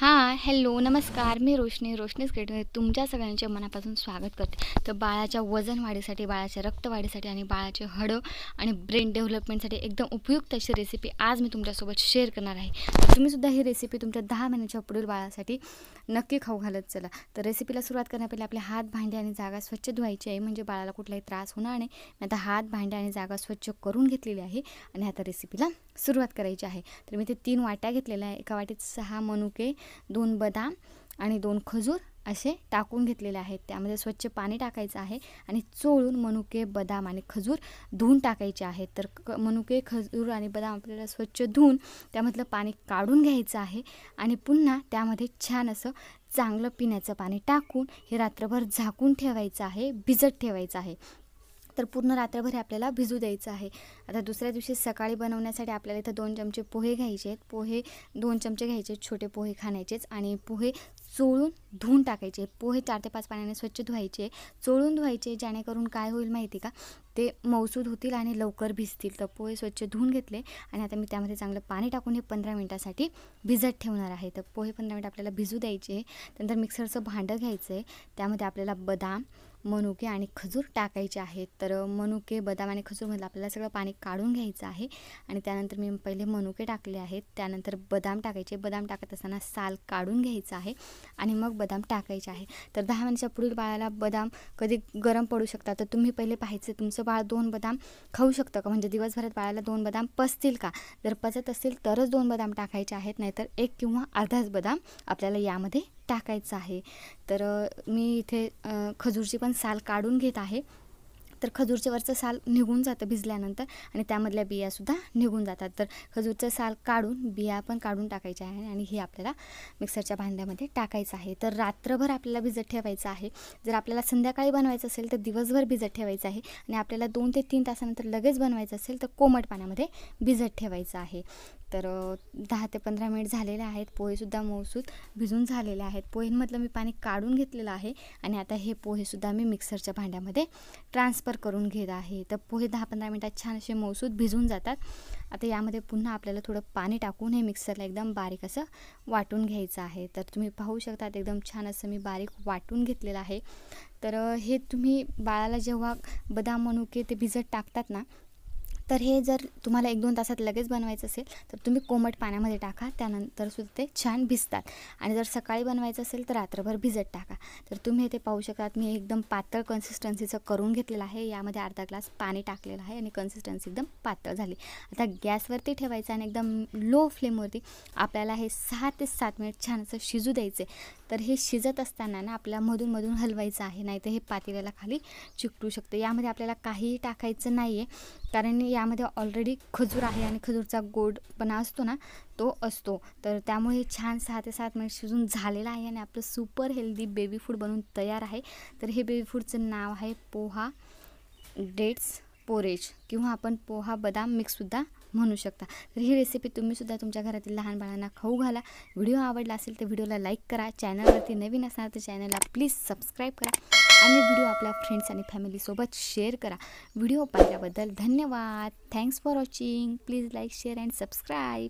हां हॅलो नमस्कार मी रोशनी रोशनीच क्रिएटमध्ये तुमच्या सगळ्यांच्या मनापासून स्वागत करते तर बाळाच्या वजन वाढीसाठी बाळाच्या रक्तवाढीसाठी आणि बाळाचे हडं आणि ब्रेन डेव्हलपमेंटसाठी एकदम उपयुक्त अशी रेसिपी आज मी तुमच्यासोबत शेअर करणार आहे तुम्हीसुद्धा ही रेसिपी तुमच्या दहा महिन्याच्या पुढील बाळासाठी नक्की खाऊ घालत चला तर रेसिपीला सुरुवात करण्यापहिले आपले हात भांडे आणि जागा स्वच्छ धुवायची आहे म्हणजे बाळाला कुठलाही त्रास होणार नाही मी आता हात भांडे आणि जागा स्वच्छ करून घेतलेली आहे आणि आता रेसिपीला सुरुवात करायची आहे तर मी ते तीन वाट्या घेतलेल्या आहे एका वाटीत सहा मनुके दोन बदाम आणि दोन खजूर असे टाकून घेतलेले आहेत त्यामध्ये स्वच्छ पाणी टाकायचं आहे आणि चोळून मनुके बदाम आणि खजूर धुवून टाकायचे आहेत तर मनुके खजूर आणि बदाम आपल्याला स्वच्छ धुवून त्यामधलं पाणी काढून घ्यायचं आहे आणि पुन्हा त्यामध्ये छान असं चांगलं पिण्याचं पाणी टाकून हे रात्रभर झाकून ठेवायचं आहे भिजत ठेवायचं आहे तर पूर्ण रात्रभर आपल्याला भिजू द्यायचं आहे आता दुसऱ्या दिवशी सकाळी बनवण्यासाठी आपल्याला इथं दोन चमचे पोहे घ्यायचे आहेत पोहे दोन चमचे घ्यायचे छोटे पोहे खाण्याचेच आणि पोहे चोळून धुवून टाकायचे पोहे चार ते पाच पाण्याने स्वच्छ धुवायचे चोळून धुवायचे जेणेकरून काय होईल माहिती का ते मौसूद होतील आणि लवकर भिजतील तर पोहे स्वच्छ धुवून घेतले आणि आता मी त्यामध्ये चांगलं पाणी टाकून हे पंधरा मिनटासाठी भिजत ठेवणार आहे तर पोहे पंधरा मिनटं आपल्याला भिजू द्यायचे नंतर मिक्सरचं भांडं घ्यायचं आहे त्यामध्ये आपल्याला बदाम मनुके आणि खजूर टाकायचे आहेत तर मनुके बदाम आणि खजूरमधलं आपल्याला सगळं पाणी काढून घ्यायचं आहे आणि त्यानंतर मी पहिले मनुके टाकले आहेत त्यानंतर बदाम टाकायचे बदाम टाकत असताना साल काढून घ्यायचं आहे आणि मग बदाम टाकायचे आहे तर दहा महिन्याच्या पुढील बाळाला बदाम कधी गरम पडू शकता तर तुम्ही पहिले पाहायचं तुमचं बाळ दोन बदाम खाऊ शकतं का म्हणजे दिवसभरात बाळाला दोन बदाम पचतील का जर पचत असतील तरच दोन बदाम टाकायचे आहेत नाहीतर एक किंवा अर्धाच बदाम आपल्याला यामध्ये टाकायचं आहे तर मी इथे खजूरची पण साल काढून घेत आहे तर खजूरच्यावरचं साल निघून जातं भिजल्यानंतर आणि त्यामधल्या बियासुद्धा निघून जातात तर खजूरचं साल काढून बिया पण काढून टाकायच्या आहे आणि हे आपल्याला मिक्सरच्या भांड्यामध्ये टाकायचं आहे तर रात्रभर आपल्याला भिजत ठेवायचं आहे जर आपल्याला संध्याकाळी बनवायचं असेल तर दिवसभर भिजत ठेवायचं आहे आणि आपल्याला दोन ते तीन तासानंतर लगेच बनवायचं असेल तर कोमट पाण्यामध्ये भिजत ठेवायचं आहे तर दहा ते पंधरा मिनिट झालेले आहेत पोहेसुद्धा मऊसूत भिजून झालेले आहेत पोहेंमधलं मी पाणी काढून घेतलेलं आहे आणि आता हे पोहेसुद्धा मी मिक्सरच्या भांड्यामध्ये ट्रान्सफर करून घेत आहे तर पोहे दहा पंधरा मिनटात छान असे मऊसूत भिजून जातात आता यामध्ये पुन्हा आपल्याला थोडं पाणी टाकून हे मिक्सरला एकदम बारीक असं वाटून घ्यायचं आहे तर तुम्ही पाहू शकतात एकदम छान असं मी बारीक वाटून घेतलेलं आहे तर हे तुम्ही बाळाला जेव्हा बदाम मनुके ते भिजत टाकतात ना तर हे जर तुम्हाला एक दोन तासात लगेच बनवायचं असेल तर तुम्ही कोमट पाण्यामध्ये टाका त्यानंतर सुद्धा ते छान भिजतात आणि जर सकाळी बनवायचं असेल तर रात्रभर भिजत टाका तर तुम्ही ते पाहू शकतात मी एकदम पातळ कन्सिस्टन्सीचं करून घेतलेलं आहे यामध्ये अर्धा ग्लास पाणी टाकलेलं आहे आणि कन्सिस्टन्सी एकदम पातळ झाली आता गॅसवरती ठेवायचं आणि एकदम लो फ्लेमवरती आपल्याला हे सहा ते सात मिनिट छान असं शिजू द्यायचे तर हे शिजत असताना ना आपल्याला मधूनमधून हलवायचं आहे नाहीतर हे पातेल्याला खाली चिकटू शकतं यामध्ये आपल्याला काहीही टाकायचं नाही आहे कारण या यामध्ये ऑलरेडी खजूर आहे आणि खजूरचा गोडपणा असतो ना तो असतो तर त्यामुळे छान सहा ते सात मिनिट शिजून झालेला आहे आणि आपलं सुपर हेल्दी बेबी फूड बनून तयार आहे तर हे बेबी फूडचं नाव आहे पोहा डेट्स पोरेज किंवा आपण पोहा बदाम मिक्ससुद्धा म्हणू शकता तर ही रेसिपी तुम्हीसुद्धा तुमच्या घरातील लहान बाळांना खाऊ घाला व्हिडिओ आवडला असेल तर व्हिडिओला लाईक करा चॅनलवरती नवीन असणार तर चॅनलला प्लीज सबस्क्राईब करा आणि व्हिडिओ आपल्या फ्रेंड्स आणि फॅमिलीसोबत शेअर करा व्हिडिओ पाहिल्याबद्दल धन्यवाद thanks for watching please like share and subscribe